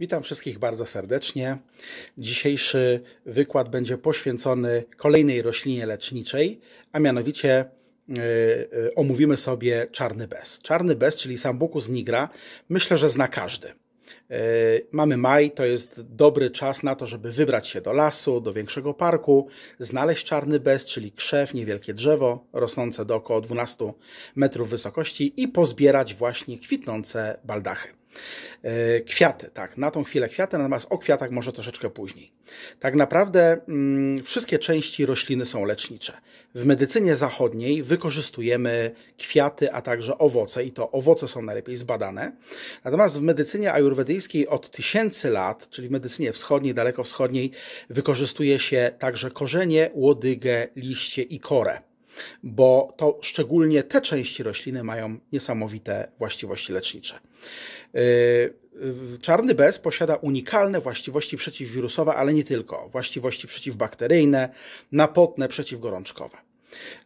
Witam wszystkich bardzo serdecznie. Dzisiejszy wykład będzie poświęcony kolejnej roślinie leczniczej, a mianowicie e, e, omówimy sobie czarny bez. Czarny bez, czyli z nigra, myślę, że zna każdy. E, mamy maj, to jest dobry czas na to, żeby wybrać się do lasu, do większego parku, znaleźć czarny bez, czyli krzew, niewielkie drzewo rosnące do około 12 metrów wysokości i pozbierać właśnie kwitnące baldachy. E, kwiaty, tak, na tą chwilę kwiaty, natomiast o kwiatach może troszeczkę później. Tak naprawdę mm, wszystkie części rośliny są lecznicze. W medycynie zachodniej wykorzystujemy kwiaty, a także owoce i to owoce są najlepiej zbadane. Natomiast w medycynie ajurwedyjskiej od tysięcy lat, czyli w medycynie wschodniej, daleko wschodniej, wykorzystuje się także korzenie, łodygę, liście i korę bo to szczególnie te części rośliny mają niesamowite właściwości lecznicze. Yy, czarny bez posiada unikalne właściwości przeciwwirusowe, ale nie tylko. Właściwości przeciwbakteryjne, napotne, przeciwgorączkowe.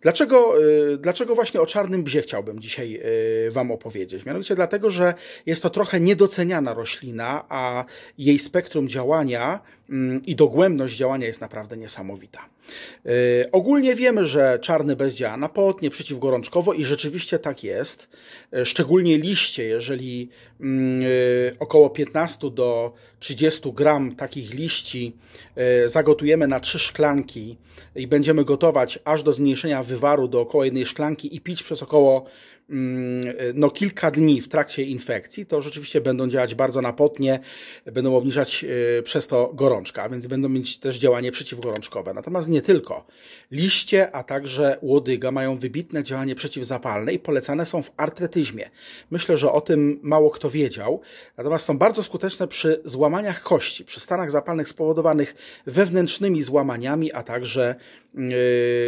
Dlaczego, y, dlaczego właśnie o czarnym bzie chciałbym dzisiaj y, Wam opowiedzieć? Mianowicie dlatego, że jest to trochę niedoceniana roślina, a jej spektrum działania mm, i dogłębność działania jest naprawdę niesamowita. Y, ogólnie wiemy, że czarny bez działa na potnie, przeciwgorączkowo i rzeczywiście tak jest. Szczególnie liście, jeżeli mm, około 15 do 30 gram takich liści zagotujemy na trzy szklanki i będziemy gotować aż do zmniejszenia zmniejszenia wywaru do około jednej szklanki i pić przez około Mm, no, kilka dni w trakcie infekcji, to rzeczywiście będą działać bardzo napotnie, będą obniżać e, przez to gorączkę, a więc będą mieć też działanie przeciwgorączkowe. Natomiast nie tylko. Liście, a także łodyga mają wybitne działanie przeciwzapalne i polecane są w artretyzmie. Myślę, że o tym mało kto wiedział, natomiast są bardzo skuteczne przy złamaniach kości, przy stanach zapalnych spowodowanych wewnętrznymi złamaniami, a także mm,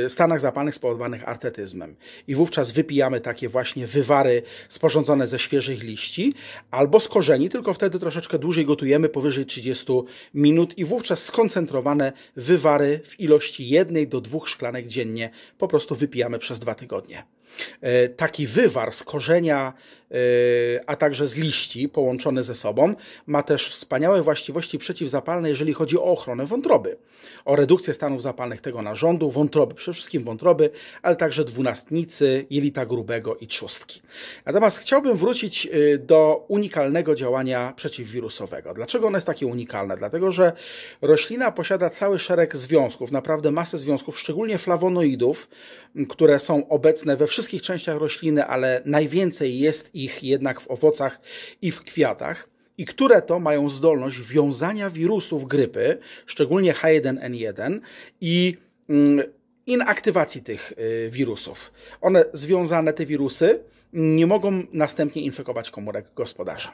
e, stanach zapalnych spowodowanych artretyzmem I wówczas wypijamy takie właśnie właśnie wywary sporządzone ze świeżych liści albo z korzeni, tylko wtedy troszeczkę dłużej gotujemy, powyżej 30 minut i wówczas skoncentrowane wywary w ilości jednej do dwóch szklanek dziennie po prostu wypijamy przez dwa tygodnie. E, taki wywar z korzenia, e, a także z liści połączony ze sobą ma też wspaniałe właściwości przeciwzapalne, jeżeli chodzi o ochronę wątroby, o redukcję stanów zapalnych tego narządu, wątroby, przede wszystkim wątroby, ale także dwunastnicy, jelita grubego i trzustki. Natomiast chciałbym wrócić e, do unikalnego działania przeciwwirusowego. Dlaczego ono jest takie unikalne? Dlatego, że roślina posiada cały szereg związków, naprawdę masę związków, szczególnie flawonoidów, które są obecne we wszystkich wszystkich częściach rośliny, ale najwięcej jest ich jednak w owocach i w kwiatach, i które to mają zdolność wiązania wirusów grypy, szczególnie H1N1 i mm, inaktywacji tych y, wirusów. One związane, te wirusy, nie mogą następnie infekować komórek gospodarza.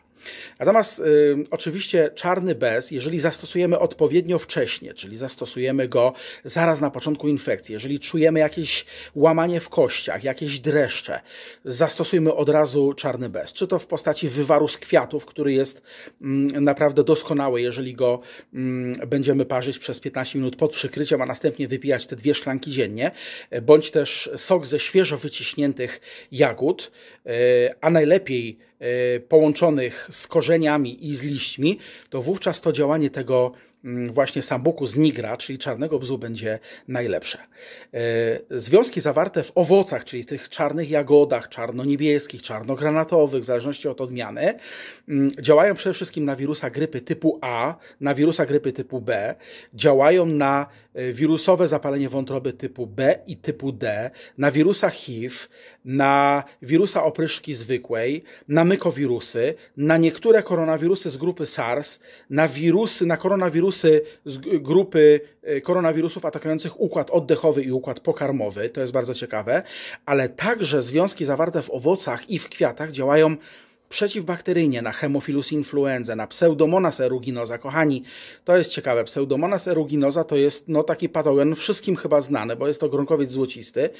Natomiast y, oczywiście czarny bez, jeżeli zastosujemy odpowiednio wcześnie, czyli zastosujemy go zaraz na początku infekcji, jeżeli czujemy jakieś łamanie w kościach, jakieś dreszcze, zastosujmy od razu czarny bez. Czy to w postaci wywaru z kwiatów, który jest mm, naprawdę doskonały, jeżeli go mm, będziemy parzyć przez 15 minut pod przykryciem, a następnie wypijać te dwie szklanki dziennie codziennie, e, bądź też sok ze świeżo wyciśniętych jagód, e, a najlepiej E, połączonych z korzeniami i z liśćmi, to wówczas to działanie tego mm, właśnie sambuku z nigra, czyli czarnego bzu, będzie najlepsze. E, związki zawarte w owocach, czyli tych czarnych jagodach, czarno-niebieskich, czarno-granatowych, w zależności od odmiany, mm, działają przede wszystkim na wirusa grypy typu A, na wirusa grypy typu B, działają na e, wirusowe zapalenie wątroby typu B i typu D, na wirusa HIV, na wirusa opryszki zwykłej, na mykowirusy, na niektóre koronawirusy z grupy SARS, na wirusy, na koronawirusy z grupy e, koronawirusów atakujących układ oddechowy i układ pokarmowy, to jest bardzo ciekawe, ale także związki zawarte w owocach i w kwiatach działają przeciwbakteryjnie na hemophilus, influenza, na Pseudomonas aeruginosa. Kochani, to jest ciekawe. Pseudomonas aeruginosa to jest no, taki patogen wszystkim chyba znany, bo jest to gronkowiec złocisty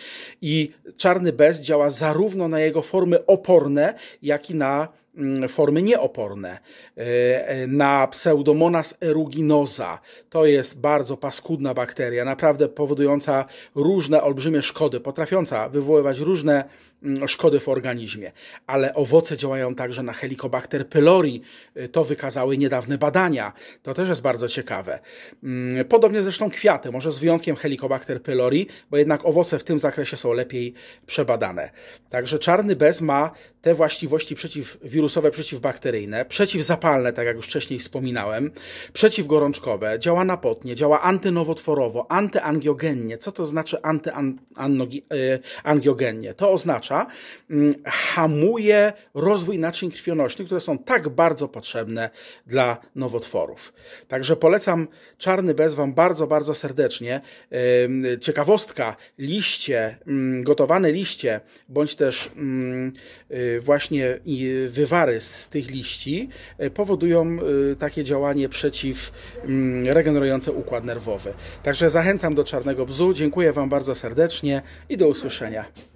i czarny bez działa zarówno na jego formy oporne, jak i na Mm, formy nieoporne. E, e, na Pseudomonas aeruginosa to jest bardzo paskudna bakteria, naprawdę powodująca różne olbrzymie szkody, potrafiąca wywoływać różne mm, szkody w organizmie. Ale owoce działają także na Helicobacter pylori, e, to wykazały niedawne badania. To też jest bardzo ciekawe. Mm, podobnie zresztą kwiaty, może z wyjątkiem Helicobacter pylori, bo jednak owoce w tym zakresie są lepiej przebadane. Także czarny bez ma te właściwości przeciwwirusowe przeciwwirusowe, przeciwbakteryjne, przeciwzapalne, tak jak już wcześniej wspominałem, przeciwgorączkowe, działa napotnie, działa antynowotworowo, antyangiogennie. Co to znaczy antyangiogennie? E, to oznacza, mm, hamuje rozwój naczyń krwionośnych, które są tak bardzo potrzebne dla nowotworów. Także polecam Czarny Bez Wam bardzo, bardzo serdecznie. Ciekawostka, liście, mm, gotowane liście, bądź też mm, y, właśnie wywarte warys z tych liści e, powodują e, takie działanie przeciw mm, regenerujące układ nerwowy. Także zachęcam do czarnego bzu. Dziękuję Wam bardzo serdecznie i do usłyszenia.